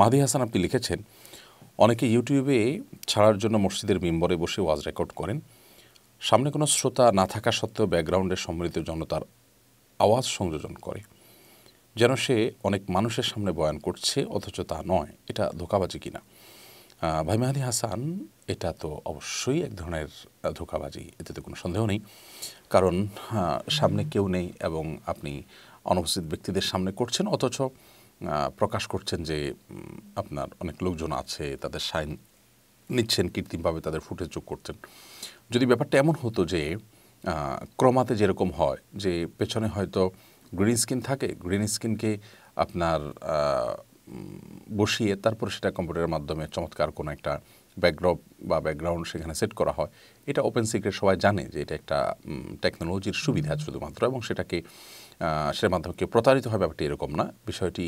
মাহাদি হাসান আপনি লিখেছেন অনেকে ইউটিউবে ছাড়ার জন্য মসজিদের মেম্বরে বসে ওয়াজ রেকর্ড করেন সামনে কোনো শ্রোতা না থাকা সত্ত্বেও ব্যাকগ্রাউন্ডে সম্মিলিত জনতার আওয়াজ সংযোজন করে যেন সে অনেক মানুষের সামনে বয়ান করছে অথচ তা নয় এটা ধোকাবাজি কিনা ভাই মাহাদি হাসান এটা তো অবশ্যই এক ধরনের ধোকাবাজি এতে তো কোনো সন্দেহ নেই কারণ সামনে কেউ নেই এবং আপনি অনুপস্থিত ব্যক্তিদের সামনে করছেন অথচ প্রকাশ করছেন যে আপনার অনেক লোকজন আছে তাদের সাইন নিচ্ছেন কৃত্রিমভাবে তাদের ফুটেজ যোগ করছেন যদি ব্যাপারটা এমন হতো যে ক্রমাতে যেরকম হয় যে পেছনে হয়তো গ্রিন স্কিন থাকে গ্রিন স্কিনকে আপনার বসিয়ে তারপর সেটা কম্পিউটারের মাধ্যমে চমৎকার কোনো একটা ব্যাকড্রপ বা ব্যাকগ্রাউন্ড সেখানে সেট করা হয় এটা ওপেন সিক্রেট সবাই জানে যে এটা একটা টেকনোলজির সুবিধা শুধুমাত্র এবং সেটাকে সেটার মাধ্যমে কেউ প্রতারিত হয় ব্যাপারটি এরকম না বিষয়টি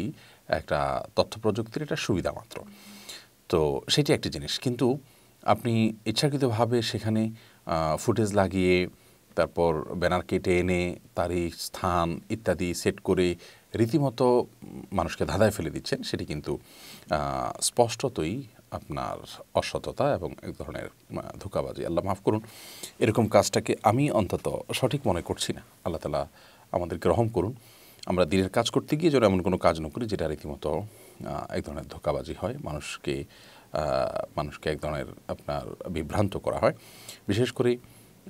একটা তথ্য প্রযুক্তির একটা সুবিধা মাত্র তো সেটি একটি জিনিস কিন্তু আপনি ইচ্ছাকৃতভাবে সেখানে ফুটেজ লাগিয়ে তারপর ব্যানার কেটে এনে তারিখ স্থান ইত্যাদি সেট করে রীতিমতো মানুষকে ধাঁধায় ফেলে দিচ্ছেন সেটি কিন্তু স্পষ্টতই আপনার অসততা এবং এক ধরনের ধোকাবাজি আল্লাহ মাফ করুন এরকম কাজটাকে আমি অন্তত সঠিক মনে করছি না আল্লাহ তালা আমাদের গ্রহণ করুন আমরা দিনের কাজ করতে গিয়ে যারা এমন কোনো কাজ না করি যেটা রীতিমতো এক ধরনের ধোকাবাজি হয় মানুষকে মানুষকে এক ধরনের আপনার বিভ্রান্ত করা হয় বিশেষ করে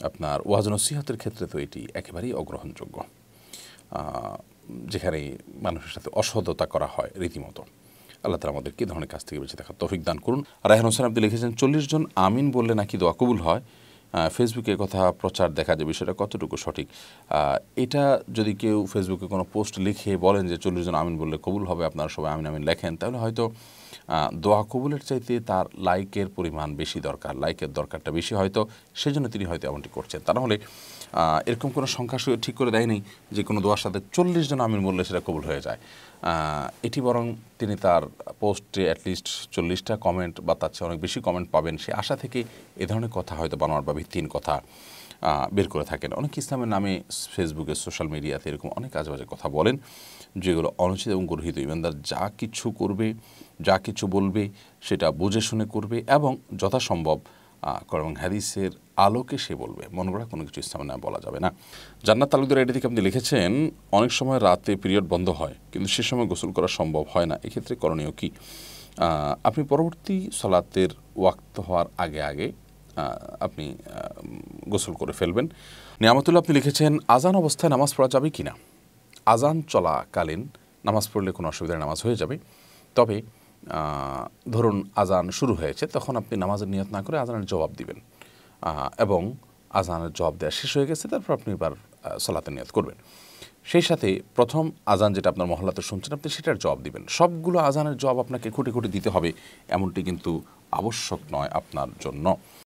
আপনার ওয়াজ নসিহতের ক্ষেত্রে তো এটি একেবারেই অগ্রহণযোগ্য যেখানে মানুষের সাথে অসহদতা করা হয় রীতিমতো আল্লাহ তালা আমাদেরকে ধরনের কাছ থেকে বেঁচে থাকার তফিক দান করুন রায়হান হোসেন আপনি লিখেছেন চল্লিশ জন আমিন বললে নাকি দোয়া কবুল হয় ফেসবুকে কথা প্রচার দেখা যাবে সেটা কতটুকু সঠিক এটা যদি কেউ ফেসবুকে কোনো পোস্ট লিখে বলেন যে চল্লিশ জন আমিন বললে কবুল হবে আপনারা সবাই আমিন আমিন লেখেন তাহলে হয়তো দোয়া কবুলের চাইতে তার লাইকের পরিমাণ বেশি দরকার লাইকের দরকারটা বেশি হয়তো সেজন্য তিনি হয়তো এমনটি করছেন তা নাহলে এরকম কোনো সংখ্যা ঠিক করে দেয়নি যে কোনো দোয়ার সাথে চল্লিশ জন আমির বললে সেটা কবুল হয়ে যায় এটি বরং তিনি তার পোস্টে অ্যাটলিস্ট চল্লিশটা কমেন্ট বা তার চেয়ে অনেক বেশি কমেন্ট পাবেন সে আশা থেকে এ ধরনের কথা হয়তো বানোয়ার বা ভিত্তিহীন কথা বের করে থাকেন অনেক ইসলামের নামে ফেসবুকে সোশ্যাল মিডিয়াতে এরকম অনেক আজেবাজে কথা বলেন যেগুলো অনুচিত এবং গর্হিত ইমানদার যা কিছু করবে যা কিছু বলবে সেটা বুঝে শুনে করবে এবং যথাসম্ভব করং হ্যারিসের আলোকে সে বলবে মনে করা কোনো কিছু ইসলামে না বলা যাবে না জান্নাত তালুকদার এটি থেকে আপনি লিখেছেন অনেক সময় রাতে পিরিয়ড বন্ধ হয় কিন্তু সে সময় গোসল করা সম্ভব হয় না এক্ষেত্রে করণীয় কী আপনি পরবর্তী সলাতের ওয়াক্ত হওয়ার আগে আগে আপনি গোসল করে ফেলবেন নিয়ামতুল্লাহ আপনি লিখেছেন আজান অবস্থায় নামাজ পড়া যাবে কি না আজান চলাকালীন নামাজ পড়লে কোনো অসুবিধায় নামাজ হয়ে যাবে তবে ধরুন আজান শুরু হয়েছে তখন আপনি নামাজের নিয়ত না করে আজানের জবাব দিবেন এবং আজানের জবাব দেওয়া শেষ হয়ে গেছে তারপর আপনি এবার সলাতে নিয়ত করবেন সেই সাথে প্রথম আজান যেটা আপনার মহল্লাতে শুনছেন আপনি সেটার জবাব দিবেন সবগুলো আজানের জবাব আপনাকে খুঁটি খুঁটি দিতে হবে এমনটি কিন্তু আবশ্যক নয় আপনার জন্য